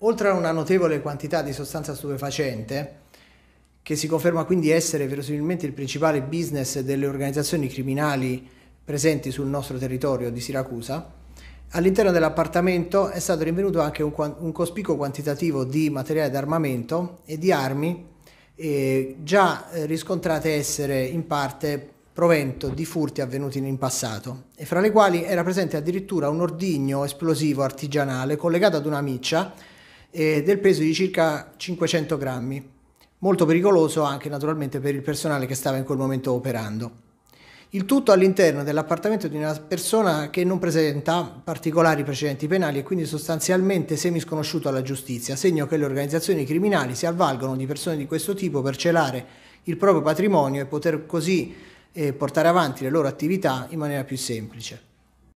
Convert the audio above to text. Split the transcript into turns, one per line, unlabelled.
Oltre a una notevole quantità
di sostanza stupefacente, che si conferma quindi essere verosimilmente il principale
business delle organizzazioni criminali presenti sul nostro territorio di Siracusa, all'interno dell'appartamento è stato rinvenuto anche un, un cospicuo quantitativo di materiale d'armamento e di armi eh, già eh, riscontrate essere in parte provento di furti avvenuti in passato, e fra le quali era presente addirittura un ordigno esplosivo artigianale collegato ad una miccia eh, del peso di circa 500 grammi, molto pericoloso anche naturalmente per il personale che stava in quel momento operando. Il tutto all'interno dell'appartamento di una persona che non presenta particolari precedenti penali e quindi sostanzialmente semisconosciuto alla giustizia, segno che le organizzazioni criminali si avvalgono di persone di questo tipo per celare il proprio patrimonio e poter così eh, portare avanti le loro attività in maniera più semplice.